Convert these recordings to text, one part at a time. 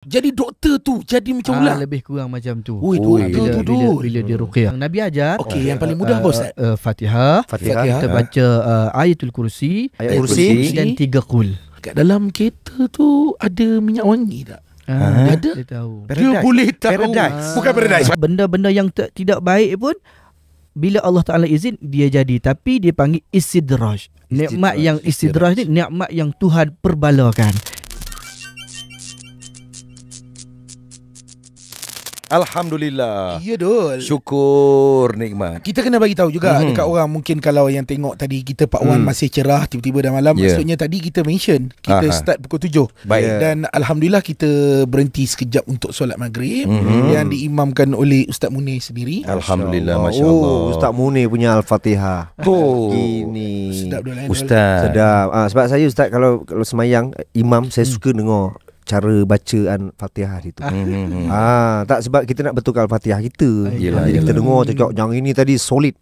Jadi doktor tu jadi macam ah, ular. Ah, lebih kurang macam tu. Ui, oh, bila, bila, bila, bila dia ruqyah. Hmm. Nabi ajar. Okey, yang paling mudah apa uh, ustaz? Uh, Fatihah. Fatihah. Kita baca uh, Ayatul Kursi. Ayatul Kursi dan tiga kul. Kat dalam kereta tu ada minyak wangi tak? Ha, ada. Dia tahu. Dia boleh tahu. Paradise. Bukan paradise. Benda-benda yang tidak baik pun bila Allah Taala izin dia jadi tapi dia panggil istidraj. Nikmat yang istidraj ni nikmat yang Tuhan perbalakan. Alhamdulillah. Ya dul. Syukur nikmat. Kita kena bagi tahu juga mm-hmm. dekat orang mungkin kalau yang tengok tadi kita Pak Wan mm. masih cerah tiba-tiba dah malam yeah. maksudnya tadi kita mention kita Aha. start pukul 7. Baik. Ya. Dan alhamdulillah kita berhenti sekejap untuk solat maghrib mm-hmm. yang diimamkan oleh Ustaz Munir sendiri. Alhamdulillah masya-Allah. Oh, Ustaz Munir punya Al-Fatihah. Oh. Ini. Sedap eh, Ustaz. Sedap. Ah, sebab saya ustaz kalau kalau semayang imam saya mm. suka dengar cara bacaan Fatihah itu. Hmm, hmm, hmm. Ah, tak sebab kita nak bertukar Fatihah kita. Yalah, Jadi yalah. kita dengar cakap hmm. yang ini tadi solid.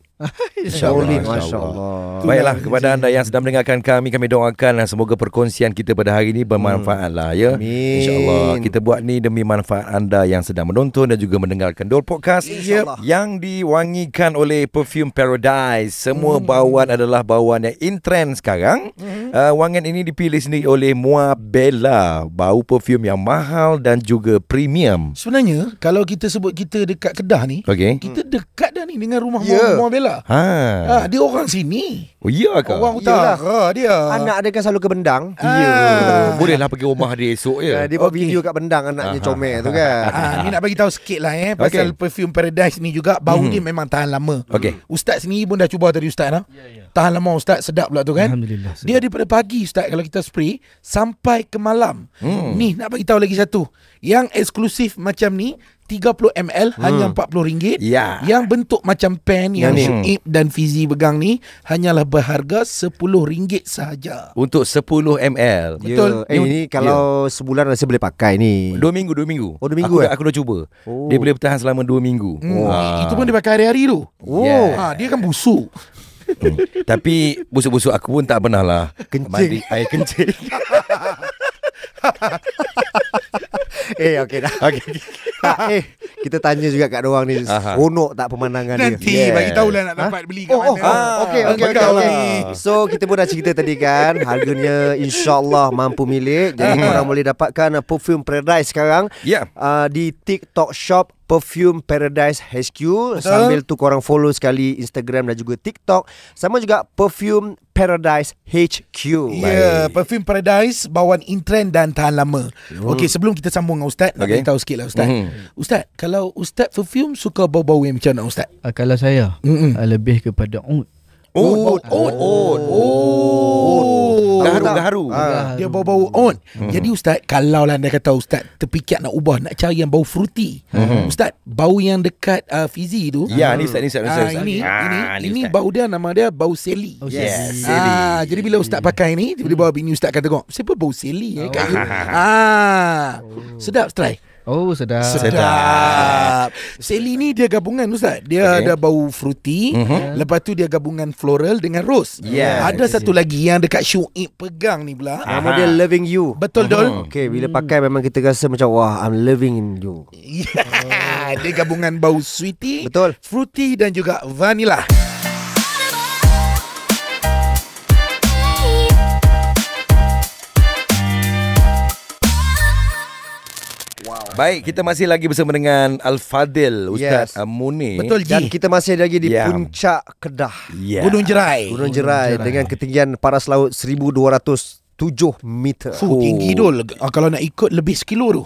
InsyaAllah Masya Allah. Baiklah kepada anda yang sedang mendengarkan kami Kami doakan semoga perkongsian kita pada hari ini bermanfaat hmm. lah ya. InsyaAllah kita buat ni demi manfaat anda yang sedang menonton Dan juga mendengarkan Dol Podcast InsyaAllah. Yang diwangikan oleh Perfume Paradise Semua hmm. bauan adalah bauan yang in trend sekarang hmm. uh, Wangian ini dipilih sendiri oleh Mua Bella Bau perfume yang mahal dan juga premium Sebenarnya kalau kita sebut kita dekat Kedah ni okay. Kita dekat dah ni dengan rumah yeah. Mua Bella juga. Ha. ha dia orang sini. Oh iya ke? Orang utara. Iyalah. dia. Anak dia kan selalu ke Bendang. Ya. Yeah. Ha. Bolehlah pergi rumah dia esok ya. Ha, dia buat okay. video kat Bendang anaknya comel tu kan. Ha, ni nak bagi tahu sikit lah eh pasal okay. perfume Paradise ni juga bau hmm. dia memang tahan lama. Okay. Ustaz sendiri pun dah cuba tadi ustaz dah. Ya, ya. Tahan lama ustaz sedap pula tu kan. Alhamdulillah. Sedap. Dia daripada pagi ustaz kalau kita spray sampai ke malam. Hmm. Ni nak bagi tahu lagi satu. Yang eksklusif macam ni 30ml hmm. hanya RM40 ya. yang bentuk macam pen yang, yang Shuib dan Fizi pegang ni hanyalah berharga RM10 sahaja untuk 10ml betul ya. Eh, eh, ini kalau ya. sebulan rasa boleh pakai ni dua minggu dua minggu oh dua minggu aku, eh? aku dah cuba oh. dia boleh bertahan selama dua minggu hmm. oh. itu pun dia pakai hari-hari tu oh. yeah. ha, dia kan busuk hmm. tapi busuk-busuk aku pun tak pernah lah kencing air kencing Eh okey dah. Okey. eh kita tanya juga kat doang ni seronok tak pemandangan Nanti, dia. Nanti yes. bagi tahu lah nak dapat ha? beli kat oh, oh, mana. Oh, okey ah, okey okay, okay, okay. So kita pun dah cerita tadi kan harganya insyaallah mampu milik jadi korang boleh dapatkan uh, perfume Paradise sekarang. Yeah. Uh, di TikTok Shop Perfume Paradise HQ Betul. Sambil tu korang follow sekali Instagram dan juga TikTok Sama juga Perfume Paradise HQ Ya yeah, Perfume Paradise Bawaan trend dan tahan lama hmm. Okay sebelum kita sambung dengan Ustaz okay. Nak tahu sikit lah Ustaz hmm. Ustaz Kalau Ustaz Perfume Suka bau-bau yang macam mana Ustaz? Uh, kalau saya uh, Lebih kepada oud Oat Oat Oat Gaharu ah. Gaharu Dia bau-bau oat hmm. Jadi ustaz Kalau lah anda kata ustaz Terpikir nak ubah Nak cari yang bau fruity hmm. Ustaz Bau yang dekat uh, fizi tu Ya hmm. ni ustaz ni ustaz, ah, ustaz, ustaz. Ah, Ini ah, ini, ustaz. ini bau dia nama dia Bau seli oh, Yes seli. Ah, Jadi bila ustaz pakai ni Tiba-tiba hmm. bini ustaz kata Siapa bau seli eh, oh. Ah, oh. Sedap try Oh sedap Sedap, sedap. Sally ni dia gabungan Ustaz Dia okay. ada bau fruity uh-huh. Lepas tu dia gabungan floral dengan rose yeah. Ada okay. satu lagi yang dekat Syuib pegang ni pula Nama uh-huh. dia loving you Betul uh-huh. Dol mhm. Okay bila pakai memang kita rasa macam Wah I'm loving you Dia gabungan bau sweetie Betul Fruity dan juga Vanilla Baik, kita masih lagi bersama dengan Al-Fadil Ustaz yes. Munir Betul Ji Dan kita masih lagi di yeah. puncak Kedah yeah. Ya. Gunung Jerai Gunung Jerai dengan ketinggian paras laut 1,200 7 meter Fuh, Tinggi oh. dul ah, Kalau nak ikut lebih sekilo tu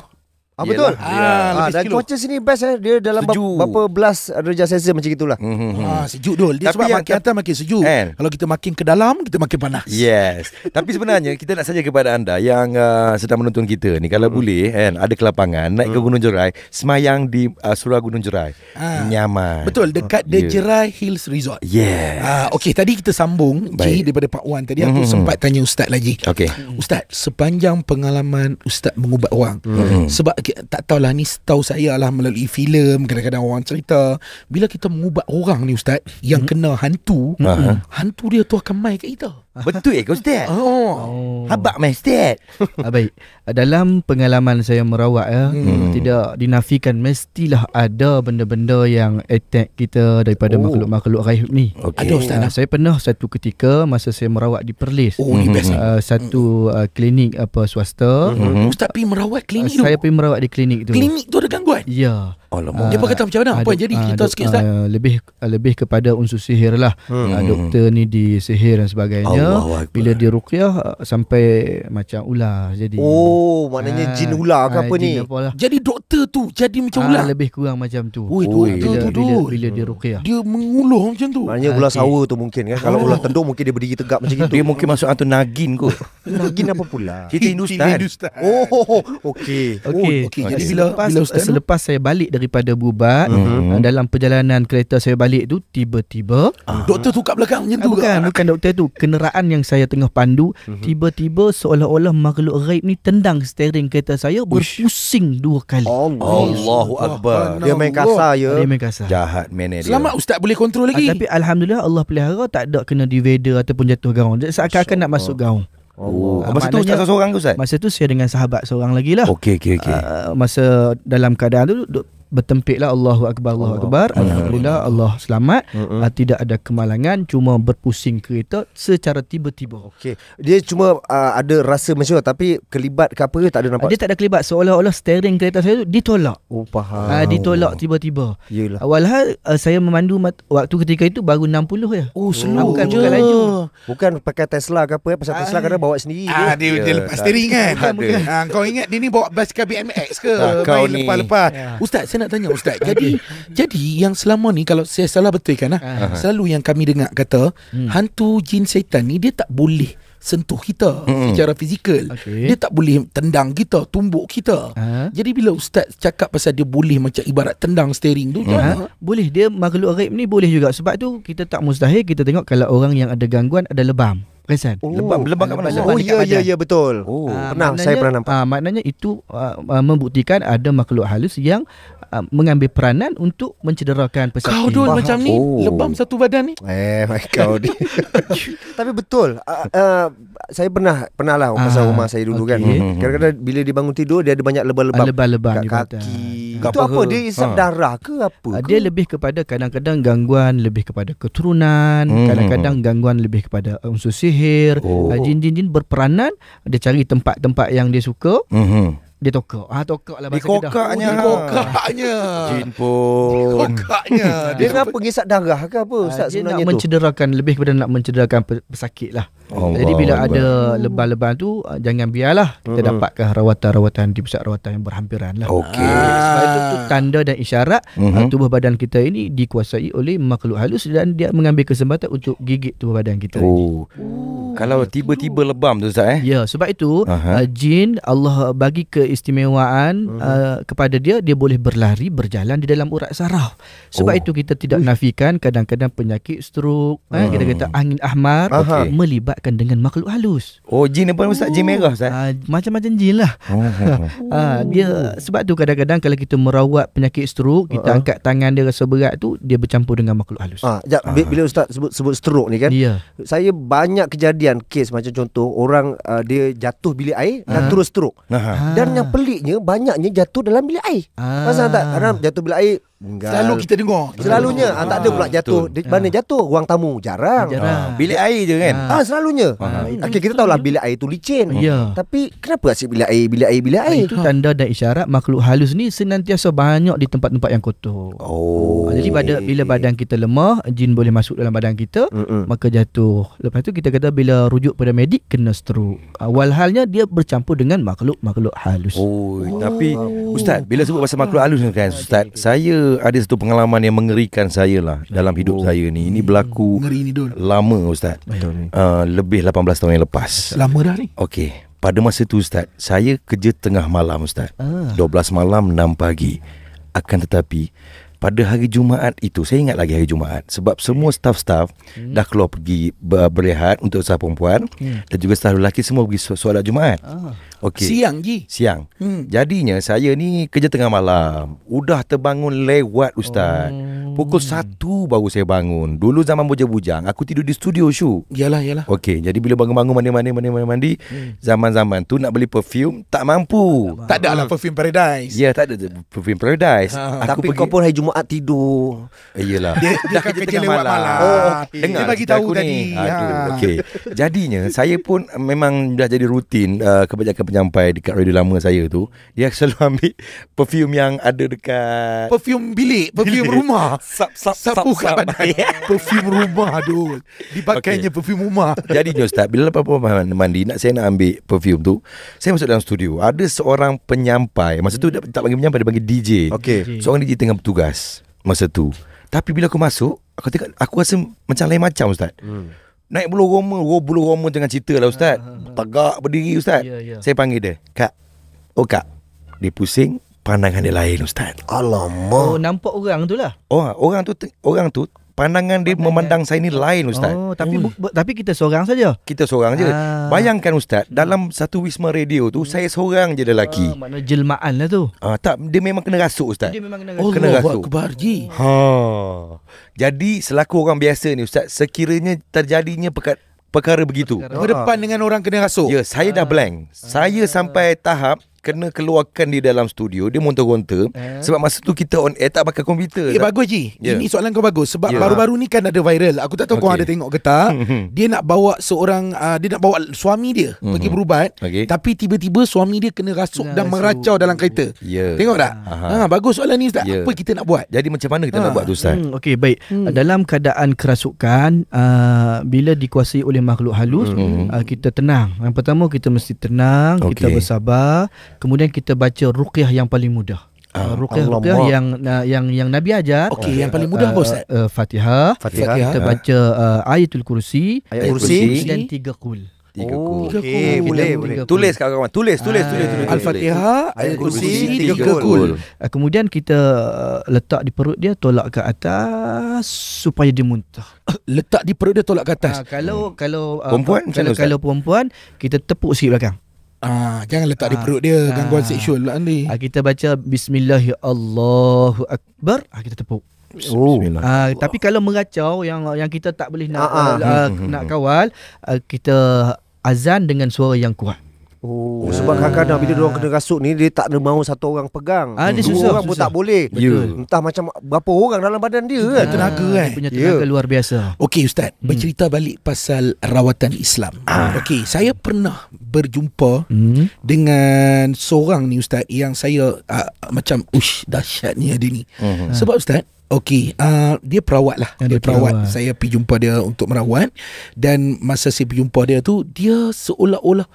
Ah Yelah. betul. Ya. Ah, ah dan cuaca sini best eh. Dia dalam sejuk. berapa belas darjah Celsius macam gitulah. Mm -hmm. Ah sejuk dul. Dia Tapi sebab makin atas makin sejuk. And, Kalau kita makin ke dalam kita makin panas. Yes. Tapi sebenarnya kita nak saja kepada anda yang uh, sedang menonton kita ni. Kalau mm. boleh kan ada kelapangan naik mm. ke hmm. Gunung Jerai, semayang di uh, Surau Gunung Jerai. Ah. Nyaman. Betul dekat The oh, yeah. Jerai Hills Resort. Yes. Ah okey tadi kita sambung Baik. daripada Pak Wan tadi mm -hmm. aku hmm, sempat tanya ustaz lagi. Okey. Ustaz, sepanjang pengalaman ustaz mengubat orang. Mm -hmm. Sebab okay, tak tahulah ni tahu saya lah melalui filem kadang-kadang orang cerita bila kita mengubat orang ni ustaz yang mm-hmm. kena hantu mm-hmm. hantu dia tu akan main kat kita Betul eh kau ustaz? Oh. oh. Habak mai ustaz. Ah, baik. Dalam pengalaman saya merawat ya, hmm. hmm. tidak dinafikan mestilah ada benda-benda yang attack kita daripada oh. makhluk-makhluk gaib ni. Okay. Ada ustaz. saya pernah satu ketika masa saya merawat di Perlis. Oh, ni Uh, ah, satu uh, klinik apa swasta. Hmm. Ustaz pergi merawat klinik uh, ah, tu. Saya pergi merawat di klinik tu. Klinik tu ada gangguan? Ya. Yeah. Alamak. Dia berkata macam mana? Apa ah, yang jadi? Ah, kita sikit Ustaz. Ah, lebih lebih kepada unsur sihir lah. Hmm. Uh, doktor ni di sihir dan sebagainya. Bila di ruqyah sampai macam ular. Jadi, oh, maknanya jin ular ke apa ni? Lah. Jadi doktor tu jadi macam ular? Lebih kurang macam tu. Oh, doktor Bila dia ruqyah. Dia mengulur macam tu. Maknanya ular okay. sawa tu mungkin kan? Kalau ular tenduk mungkin dia berdiri tegak macam itu. Dia mungkin masuk antu nagin kot. nagin apa pula? Cerita Hindustan. Oh, oh, okey. Okey. Jadi selepas, bila selepas saya balik daripada Bubat mm-hmm. uh, dalam perjalanan kereta saya balik tu tiba-tiba uh-huh. doktor tukar kat belakang menyentuh ah, uh, bukan bukan doktor tu kenderaan yang saya tengah pandu mm-hmm. tiba-tiba seolah-olah makhluk gaib ni tendang steering kereta saya Uish. berpusing dua kali Allah. Allahu akbar dia main kasar ya dia main kasar jahat man dia selamat ustaz boleh kontrol lagi uh, tapi alhamdulillah Allah pelihara tak ada kena divider ataupun jatuh gaung seakan-akan nak masuk gaung Oh. Uh, masa tu ustaz seorang ke ustaz? Masa tu saya dengan sahabat seorang lagi lah Okey okey okey. Uh, masa dalam keadaan tu bertempiklah Allahu akbar Allahu akbar alhamdulillah Allah selamat mm-hmm. uh, tidak ada kemalangan cuma berpusing kereta secara tiba-tiba okey dia cuma uh, ada rasa macam tapi kelibat ke apa tak ada nampak dia tak ada kelibat seolah-olah steering kereta saya tu ditolak oh faham uh, ditolak tiba-tiba yalah walhal uh, saya memandu mat- waktu ketika itu baru 60 ya oh slow uh, bukan, bukan laju bukan pakai Tesla ke apa pasal Tesla kan bawa sendiri Ah dia, dia, dia ya. lepas tak steering tak kan kau ingat dia ni bawa basikal BMX ke uh, kau lepas ya. ustaz saya nak tanya ustaz. Jadi jadi yang selama ni kalau saya salah betul kan? uh-huh. Ah, ah. ah. selalu yang kami dengar kata hmm. hantu jin setan ni dia tak boleh sentuh kita hmm. secara fizikal. Okay. Dia tak boleh tendang kita, tumbuk kita. Uh-huh. Jadi bila ustaz cakap pasal dia boleh macam ibarat tendang steering tu, uh-huh. Uh-huh. boleh dia makhluk gaib ni boleh juga. Sebab tu kita tak mustahil kita tengok kalau orang yang ada gangguan ada lebam. Perasan? Oh, lebam, lebam kat mana? Lebam oh, ya, ya, ya, betul. Oh, uh, pernah, maknanya, saya pernah nampak. Uh, maknanya itu uh, uh, membuktikan ada makhluk halus yang Um, mengambil peranan untuk mencederakan peserta. Kau dul macam ni oh. lebam satu badan ni. Eh my god. Tapi betul. Uh, uh, saya pernah pernah lah ah, pasal uh, rumah saya dulu okay. kan. Hmm, hmm, hmm. Kadang-kadang bila dia bangun tidur dia ada banyak lebam-lebam. Lebam-lebam kat kaki. Juga. Itu apa, apa? Dia isap ha. darah ke apa? Ah, ke? Dia lebih kepada kadang-kadang gangguan lebih kepada keturunan, hmm. kadang-kadang gangguan lebih kepada unsur sihir. Oh. Ah, Jin-jin berperanan, dia cari tempat-tempat yang dia suka. Hmm dia tokok ah tokok lah bahasa kokaknya oh, kokaknya jin pun kokaknya dia, dia kenapa gisak darah ke apa ah, ustaz dia nak tu mencederakan lebih kepada nak mencederakan pesakit lah Allah jadi bila Allah. ada lebah-lebah tu ah, jangan biarlah kita uh-uh. dapatkan rawatan-rawatan di pusat rawatan yang berhampiran lah Okey. ah. sebab itu, itu tanda dan isyarat uh-huh. tubuh badan kita ini dikuasai oleh makhluk halus dan dia mengambil kesempatan untuk gigit tubuh badan kita oh. ini. Kalau tiba-tiba lebam tu Ustaz eh? Ya, sebab itu uh-huh. uh, jin Allah bagi keistimewaan uh-huh. uh, kepada dia dia boleh berlari, berjalan di dalam urat saraf. Sebab oh. itu kita tidak uh. nafikan kadang-kadang penyakit strok, uh. eh, hmm. kita kata angin ahmar okay. melibatkan dengan makhluk halus. Oh, jin apa Ustaz? Jin merah Ustaz? Uh, macam-macam jin lah. Uh-huh. uh, dia sebab tu kadang-kadang kalau kita merawat penyakit strok, kita uh-huh. angkat tangan dia rasa berat tu dia bercampur dengan makhluk halus. Ah, uh, uh-huh. bila Ustaz sebut sebut strok ni kan? Yeah. Saya banyak kejadian kejadian kes macam contoh orang uh, dia jatuh bilik air uh dan terus stroke. uh Dan yang peliknya banyaknya jatuh dalam bilik air. uh ah. Masa tak kadang jatuh bilik air enggak Selalu kita dengar Selalunya ah, Tak ada pula ah, jatuh betul. Mana ah. jatuh Ruang tamu Jarang, jarang. Ah. Bilik air je kan ah. Ah, Selalunya ah. Okay, Kita tahulah bilik air tu licin yeah. Tapi kenapa asyik bilik air Bilik air Bilik air Itu tanda dan isyarat Makhluk halus ni Senantiasa banyak Di tempat-tempat yang kotor oh. Jadi pada bila badan kita lemah Jin boleh masuk dalam badan kita Mm-mm. Maka jatuh Lepas tu kita kata Bila bila rujuk pada medik kena stroke. halnya dia bercampur dengan makhluk-makhluk halus. Oh, tapi oh. ustaz, bila sebut pasal makhluk halus kan ustaz, saya ada satu pengalaman yang mengerikan saya lah dalam hidup oh. saya ni. Ini berlaku Ngeri lama ustaz. uh, lebih 18 tahun yang lepas. Lama dah ni. Okey. Pada masa tu ustaz, saya kerja tengah malam ustaz. Ah. 12 malam 6 pagi. Akan tetapi pada hari Jumaat itu saya ingat lagi hari Jumaat sebab semua staff-staff hmm. dah keluar pergi berehat untuk staff perempuan hmm. dan juga staff lelaki semua pergi solat Jumaat. Ah. Okey. Siang ji. Siang. Hmm. Jadinya saya ni kerja tengah malam. Udah terbangun lewat ustaz. Oh. Pukul 1 baru saya bangun. Dulu zaman bujang-bujang aku tidur di studio shoot. Iyalah iyalah. Okey, jadi bila bangun-bangun mandi-mandi mandi-mandi mandi, hmm. zaman-zaman tu nak beli perfume tak mampu. Tak ada lah perfume paradise. Ya, tak ada perfume paradise. Ha, aku tapi pergi... kau pun hari Jumaat Muad tidur. Iyalah. Eh, dia, dia dah kerja lewat malam. malam. Oh, okay. Oh. Dengar, dia bagi tahu tadi. Aduh, ha. ha okay. Jadinya saya pun memang dah jadi rutin uh, kebanyakan penyampai dekat radio lama saya tu. Dia selalu ambil perfume yang ada dekat perfume bilik, perfume bilik. rumah. Sap sap sap. sap, sap, sap perfume rumah tu. Dipakainya okay. perfume rumah. Jadi Ustaz, bila lepas mandi nak saya nak ambil perfume tu, saya masuk dalam studio. Ada seorang penyampai. Masa tu tak bagi penyampai dia bagi DJ. Okey. Seorang DJ tengah bertugas kelas masa tu. Tapi bila aku masuk, aku tengok aku rasa macam lain macam ustaz. Hmm. Naik bulu roma, roh bulu roma dengan cerita lah ustaz. Ha, ha, ha. Tegak berdiri ustaz. Yeah, yeah. Saya panggil dia, "Kak." "Oh, Kak." Dia pusing, pandangan dia lain ustaz. Alamak. Oh, nampak orang tu lah. Oh, orang tu orang tu Pandangan dia Pandang memandang saya ni lain ustaz. Oh, tapi hmm. bu, bu, tapi kita seorang saja. Kita seorang saja. Ah. Bayangkan ustaz, hmm. dalam satu Wisma Radio tu hmm. saya seorang je lelaki. Ah, mana jelmaan lah tu. Ah, tak dia memang kena rasuk ustaz. Dia memang kena oh, rasuk. Oh, kena Allah rasuk. Oh. Ha. Jadi selaku orang biasa ni ustaz, sekiranya terjadinya pekat perkara begitu. Berdepan dengan orang kena rasuk. Ya, saya dah ah. blank. Saya ah. sampai tahap kena keluarkan di dalam studio dia montor-gontor eh? sebab masa tu kita on air tak pakai komputer eh tak? bagus Ji yeah. ini soalan kau bagus sebab yeah. baru-baru ni kan ada viral aku tak tahu okay. kau ada tengok ke tak hmm. dia nak bawa seorang uh, dia nak bawa suami dia mm-hmm. pergi hmm. berubat okay. tapi tiba-tiba suami dia kena rasuk nah, dan meracau dalam kereta yeah. tengok tak ha, bagus soalan ni Ustaz yeah. apa kita nak buat jadi macam mana kita ha. nak ah. buat tu Ustaz hmm, Okey, baik hmm. dalam keadaan kerasukan uh, bila dikuasai oleh makhluk halus hmm uh, kita tenang yang pertama kita mesti tenang okay. kita bersabar kemudian kita baca ruqyah yang paling mudah uh, ah, ruqyah ruqyah yang uh, yang yang nabi ajar okey uh, yang paling mudah bos uh, ah, uh, uh, fatihah fatihah kita uh. baca uh, ayatul kursi ayatul kursi dan tiga kul. Tiga oh, kul. Okay, boleh, boleh. Tulis kat kawan. Tulis, tulis, tulis, tulis, Al-Fatihah, Ayat Kursi, tiga, tiga kul. Kemudian kita letak di perut dia, tolak ke atas supaya dia muntah. Letak di perut dia, tolak ke atas. Uh, kalau kalau uh, perempuan, kalau, kalau, kalau perempuan, kita tepuk sikit belakang. Ah, jangan letak ah, di perut dia ah, gangguan seksual lah ni. Ah, kita baca bismillahirrahmanirrahim. Ah, kita tepuk. Oh. Ah, tapi kalau mengacau yang yang kita tak boleh nak ah, ah. Uh, nak hmm, kawal, uh, kita azan dengan suara yang kuat. Oh, oh sebab kakak kadang bila dia orang kena rasuk ni dia tak ada mahu satu orang pegang. Ah, dia susah, orang susah. pun tak boleh. Yeah. Entah macam berapa orang dalam badan dia kan. Tenaga kan. Dia punya tenaga yeah. luar biasa. Okey ustaz, hmm. bercerita balik pasal rawatan Islam. Ah. Okey, saya pernah berjumpa hmm. dengan seorang ni ustaz yang saya uh, macam ush dahsyatnya dia ni. Hmm. Sebab ustaz Okey, uh, dia perawat lah. Ah, dia perawat. Awal. Saya pergi jumpa dia untuk merawat. Dan masa saya pergi jumpa dia tu, dia seolah-olah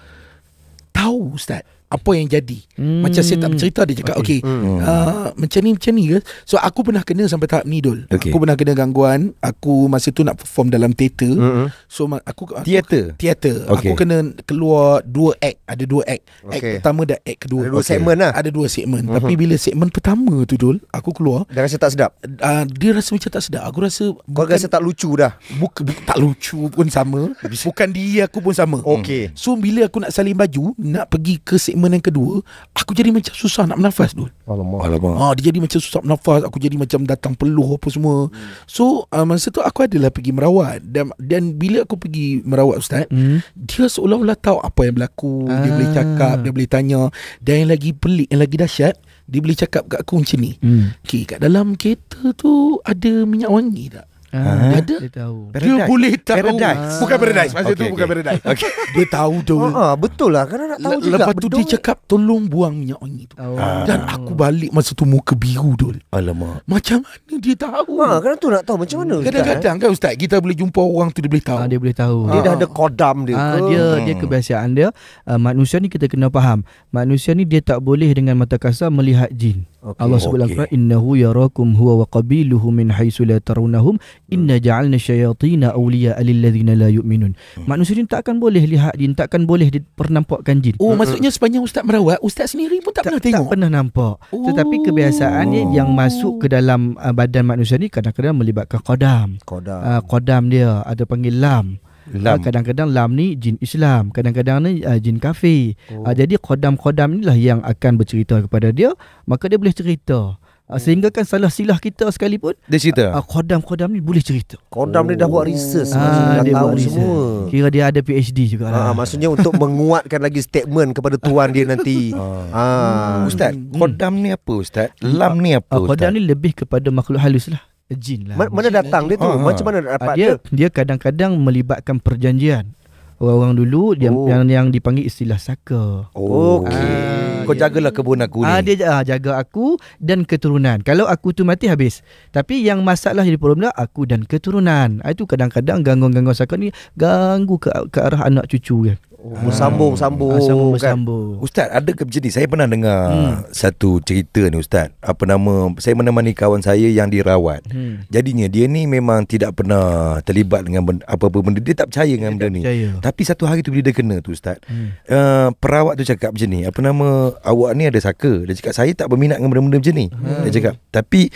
Knows that apa yang jadi hmm. macam saya tak bercerita dia cakap okey okay, hmm. uh, macam ni macam ni ke so aku pernah kena sampai tahap ni dul okay. aku pernah kena gangguan aku masa tu nak perform dalam teater hmm. so aku, teater teater okay. aku kena keluar dua act ada dua act okay. act pertama dan act kedua ada dua okay. segmen lah ada dua segmen hmm. tapi bila segmen pertama tu dul aku keluar dia rasa tak sedap uh, dia rasa macam tak sedap aku rasa kau bukan, rasa tak lucu dah buka, buka, tak lucu pun sama bukan dia aku pun sama okay so bila aku nak saling baju nak pergi ke segmen treatment yang kedua Aku jadi macam susah nak bernafas tu Alamak Ah, Dia jadi macam susah bernafas Aku jadi macam datang peluh apa semua hmm. So uh, masa tu aku adalah pergi merawat Dan dan bila aku pergi merawat Ustaz hmm. Dia seolah-olah tahu apa yang berlaku ah. Dia boleh ah. cakap, dia boleh tanya Dan yang lagi pelik, yang lagi dahsyat Dia boleh cakap kat aku macam ni hmm. Okay kat dalam kereta tu ada minyak wangi tak? Ha? Ada Dia tahu paradise. Dia boleh tahu Paradise ah. Bukan paradise Masa okay, tu okay. bukan paradise okay. Dia tahu tu ha, Betul lah Kerana nak tahu L- juga Lepas tu dia cakap Tolong buang minyak wangi tu oh. Dan aku balik Masa tu muka biru tu Alamak Macam mana dia tahu ha, Kerana tu nak tahu Macam mana Kadang-kadang eh? kan ustaz Kita boleh jumpa orang tu Dia boleh tahu ha, Dia boleh tahu ha. Dia dah ada kodam dia ha, Dia, hmm. dia kebiasaan dia uh, Manusia ni kita kena faham Manusia ni dia tak boleh Dengan mata kasar Melihat jin Okay. Allah sebut dalam okay. Quran innahu yarakum huwa wa qabiluhu min haitsu Hmm. Inna ja'alna syayatina awliya alilladzina la yu'minun hmm. Manusia jin tak akan boleh lihat jin Tak akan boleh pernampakkan jin Oh maksudnya sepanjang ustaz merawat Ustaz sendiri pun tak, tak pernah tengok Tak pernah nampak oh. Tetapi kebiasaan oh. yang masuk ke dalam uh, badan manusia ni Kadang-kadang melibatkan kodam Kodam, uh, kodam dia ada panggil lam uh, Kadang-kadang lam ni jin Islam Kadang-kadang ni uh, jin kafir oh. uh, Jadi kodam-kodam lah yang akan bercerita kepada dia Maka dia boleh cerita Uh, sehingga kan salah silah kita sekalipun Dia cerita ah, Kodam-kodam ni boleh cerita Kodam oh. ni dah buat oh. research uh, Dia tahu buat semua Kira dia ada PhD juga uh, lah. Maksudnya untuk menguatkan lagi statement Kepada tuan dia nanti uh. Uh. Ustaz hmm. Kodam ni apa Ustaz? Lam ni apa Ustaz? kodam ni lebih kepada makhluk halus lah Jin lah Ma- Mana datang dia tu? Uh, Macam mana dapat uh, dia? Dia kadang-kadang melibatkan perjanjian orang-orang dulu oh. yang, yang yang dipanggil istilah saka. Oh, Okey. Uh, kau ya. jagalah kebun aku ni. Ah dia uh, jaga aku dan keturunan. Kalau aku tu mati habis. Tapi yang masalah jadi problemlah aku dan keturunan. Uh, itu kadang-kadang gangguan-gangguan saka ni ganggu ke ke arah anak cucu kan. Oh, ha. sambung Ha, kan? sambung bersambung. Ustaz, ada ke macam Saya pernah dengar hmm. satu cerita ni ustaz. Apa nama saya menemani kawan saya yang dirawat. Hmm. Jadinya dia ni memang tidak pernah terlibat dengan apa-apa benda. Dia tak percaya dengan dia benda ni. Percaya. Tapi satu hari tu bila dia kena tu ustaz. Hmm. Uh, perawat tu cakap macam ni. Apa nama awak ni ada saka? Dia cakap saya tak berminat dengan benda-benda macam ni. Hmm. Dia cakap. Tapi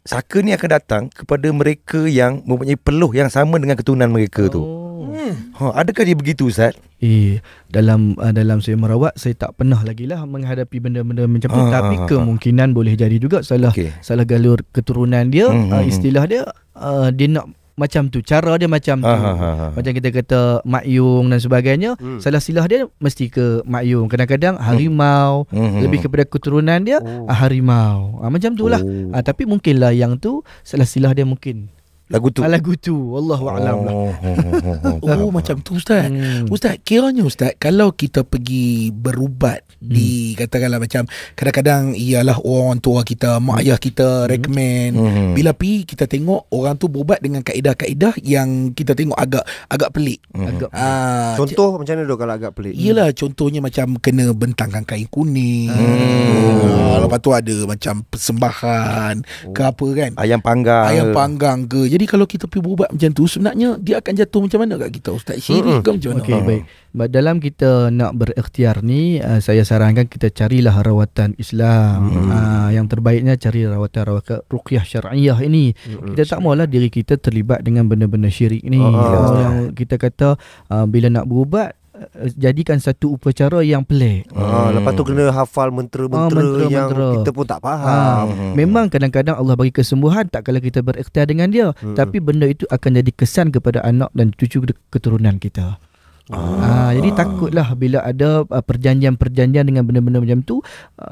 saka ni akan datang kepada mereka yang mempunyai peluh yang sama dengan keturunan mereka tu. Oh. Oh. Hmm. Ha, adakah dia begitu Ustaz? Eh, dalam uh, dalam saya merawat saya tak pernah lagi lah menghadapi benda-benda macam tu ah, tapi ah, ah, ah. kemungkinan ah. boleh jadi juga salah okay. salah galur keturunan dia hmm, uh, istilah dia uh, dia nak macam tu cara dia macam tu ah, ah, ah. macam kita kata mak yung dan sebagainya hmm. salah silah dia mesti ke mak yung kadang-kadang hmm. harimau hmm. lebih kepada keturunan dia oh. harimau ah, macam tulah oh. ah, tapi mungkinlah yang tu salah silah dia mungkin Lagu tu ah, Lagu tu Wallahu oh, alam lah Oh, oh, oh, oh macam tu Ustaz hmm. Ustaz kiranya Ustaz Kalau kita pergi berubat hmm. Di katakanlah macam Kadang-kadang ialah orang tua kita Mak hmm. ayah kita hmm. recommend hmm. Bila pi kita tengok Orang tu berubat dengan kaedah-kaedah Yang kita tengok agak agak pelik hmm. agak. Ha, Contoh macam mana tu kalau agak pelik Yelah hmm. contohnya macam Kena bentangkan kain kuning hmm. Hmm. Lepas tu ada macam persembahan oh. Ke apa kan Ayam panggang Ayam panggang ke jadi kalau kita pergi berubat macam tu Sebenarnya dia akan jatuh macam mana kat kita Ustaz Syirik uh-huh. ke macam mana okay, uh-huh. Ah. baik. But dalam kita nak berikhtiar ni uh, Saya sarankan kita carilah rawatan Islam hmm. uh, Yang terbaiknya cari rawatan-rawatan Rukiah syariah ini hmm. Kita tak maulah diri kita terlibat dengan benda-benda syirik ni uh-huh. Yang kita kata uh, bila nak berubat uh, jadikan satu upacara yang pelik. Ah, hmm. lepas tu kena hafal mentera-mentera, oh, yang mentera. kita pun tak faham. Ha. Hmm. Memang kadang-kadang Allah bagi kesembuhan tak kalau kita berikhtiar dengan dia, hmm. tapi benda itu akan jadi kesan kepada anak dan cucu keturunan kita. Ah, ah, jadi takutlah bila ada ah, perjanjian-perjanjian dengan benda-benda macam tu,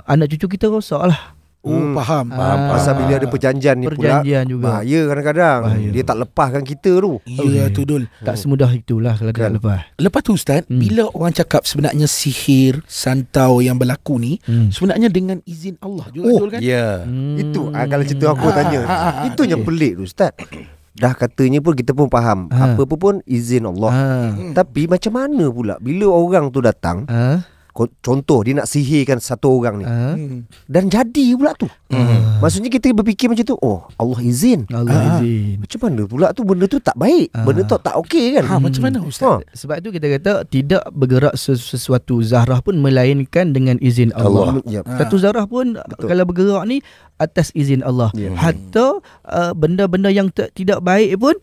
anak cucu kita rosaklah. Oh hmm. faham. faham. Pasal bila ada perjanjian ni perjanjian pula. Perjanjian juga. Bahaya kadang-kadang. Bahaya. Dia tak lepaskan kita tu. Ya okay. Oh. tu dul. Hmm. Tak semudah itulah kalau kan. tak lepas. Lepas tu ustaz, hmm. bila orang cakap sebenarnya sihir santau yang berlaku ni hmm. sebenarnya dengan izin Allah juga oh, kan? Ya. Yeah. Hmm. Itu ah, kalau cerita aku ha, tanya. Ha, ha, ha, Itu yang pelik tu ustaz. Dah katanya pun kita pun faham. Ha. Apa pun izin Allah. Ha. Tapi macam mana pula bila orang tu datang? Ha. Contoh dia nak sihirkan satu orang ni uh. Dan jadi pula tu uh. Maksudnya kita berfikir macam tu Oh Allah izin Allah uh. izin Macam mana pula tu benda tu tak baik uh. Benda tu tak okey kan ha, Macam hmm. mana Ustaz ha. Sebab tu kita kata Tidak bergerak sesuatu Zahrah pun melainkan dengan izin Allah, Allah. Yep. Ha. Satu zahrah pun Betul. Kalau bergerak ni Atas izin Allah yeah. Hatta uh, benda-benda yang tidak baik pun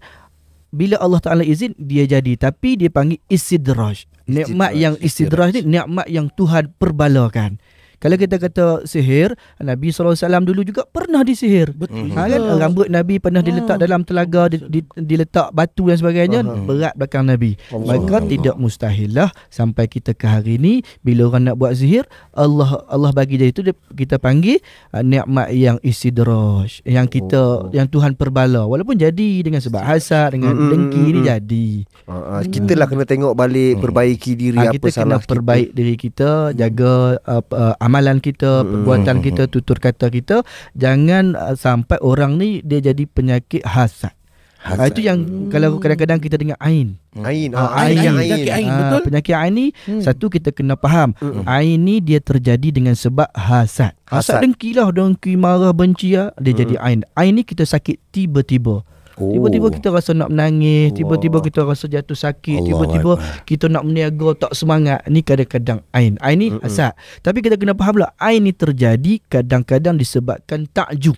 bila Allah Taala izin dia jadi tapi dia panggil istidraj nikmat yang istidraj ni nikmat yang Tuhan perbalakan kalau kita kata sihir, Nabi SAW dulu juga pernah disihir. Betul. Ha, kan? Rambut Nabi pernah diletak dalam telaga, di, di, diletak batu dan sebagainya, uh-huh. berat belakang Nabi. Allah Maka Allah. tidak mustahillah sampai kita ke hari ini, bila orang nak buat sihir, Allah Allah bagi dia itu, dia, kita panggil uh, nikmat yang isi deraj, yang kita, oh. yang Tuhan perbala. Walaupun jadi dengan sebab hasad, dengan mm-hmm. dengki, ini jadi. Uh-huh. Kita lah kena tengok balik, hmm. perbaiki diri, ha, apa kita salah kita. kena perbaik diri kita, jaga uh, uh, amalan kita, hmm, perbuatan hmm, kita, hmm. tutur kata kita jangan uh, sampai orang ni dia jadi penyakit hasad. Uh, itu yang hmm. kalau kadang-kadang kita dengar ain. Ain. Ha, ah, ah ain. Ain. Penyakit ain. Ha, betul. Penyakit ain ni hmm. satu kita kena faham. Hmm. Ain ni dia terjadi dengan sebab hasad. Hasad, hasad dengki lah, dengki marah benci lah. Dia hmm. jadi ain. Ain ni kita sakit tiba-tiba. Hmm. Oh. Tiba-tiba kita rasa nak menangis, tiba-tiba kita rasa jatuh sakit, tiba-tiba kita nak meniaga, tak semangat. Ini kadang-kadang ain. Ain ni asat. Tapi kita kena fahamlah ain ni terjadi kadang-kadang disebabkan takjub.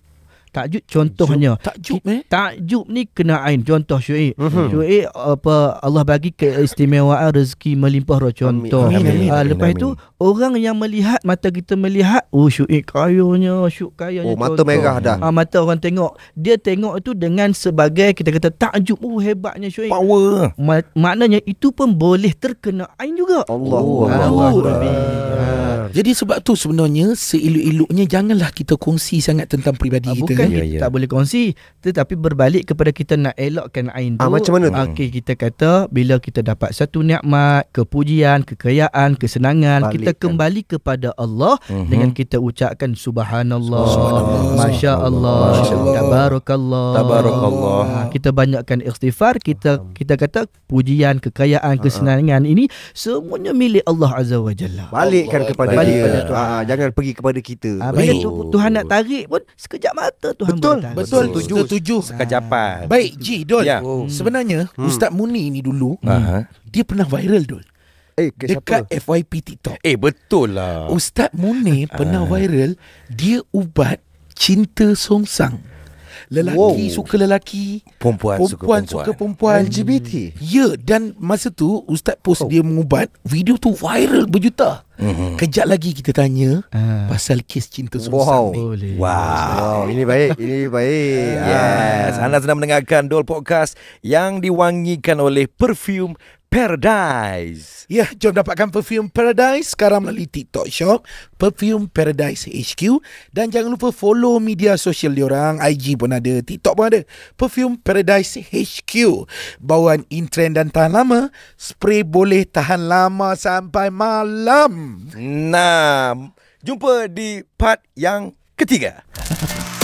Takjub contohnya. Takjub eh? Takjub ni kena ain. Contoh syu'i. mm apa Allah bagi keistimewaan rezeki melimpah roh contoh. Amin, amin, ah, amin, uh, lepas amin. itu orang yang melihat mata kita melihat oh syu'i kayanya syuk kayanya. Oh contoh. mata merah dah. Uh, mata orang tengok. Dia tengok itu dengan sebagai kita kata takjub. Oh hebatnya syu'i. Power. Ma- maknanya itu pun boleh terkena ain juga. Allah. Allah. Allah. Allah. Allah. Allah. Jadi sebab tu sebenarnya seelok-eloknya janganlah kita kongsi sangat tentang peribadi ha, kita. kan? ya, ya. tak boleh kongsi tetapi berbalik kepada kita nak elokkan aib tu. Ha, macam mana tu? Okay, kita kata bila kita dapat satu nikmat, kepujian, kekayaan, kesenangan, Balikkan. kita kembali kepada Allah uh-huh. dengan kita ucapkan subhanallah, masya-Allah, tabarakallah. Tabarakallah. Ah, kita banyakkan istighfar, kita kita kata pujian, kekayaan, kesenangan uh ini semuanya milik Allah Azza wa Jalla. Balikkan kepada kepada balik dia. Tuhan. Ha, jangan pergi kepada kita. Ha, Bila tu, Tuhan nak tarik pun sekejap mata Tuhan Betul. Boleh betul. Tujuh. Tujuh. Sekejapan. Ah. Ha. Baik, G, Dol. Ya. Oh. Hmm. Sebenarnya, hmm. Ustaz Muni ni dulu, hmm. dia pernah viral, Dol. Eh, ke Dekat siapa? FYP TikTok. Eh, betul lah. Ustaz Muni ah. pernah viral, dia ubat cinta songsang lelaki wow. suka lelaki perempuan, suka perempuan suka perempuan LGBT ya dan masa tu ustaz post oh. dia mengubat video tu viral berjuta Mm-hmm. Kejap lagi kita tanya uh. pasal kes cinta susah wow. ni. Wow. wow. Ini baik, ini baik. Ah. yes. Anda sedang mendengarkan Dol Podcast yang diwangikan oleh perfume Paradise. Ya, yeah, jom dapatkan Perfume Paradise sekarang melalui TikTok Shop, Perfume Paradise HQ dan jangan lupa follow media sosial diorang, IG pun ada, TikTok pun ada. Perfume Paradise HQ. Bawaan in trend dan tahan lama, spray boleh tahan lama sampai malam. Nah, jumpa di part yang ketiga.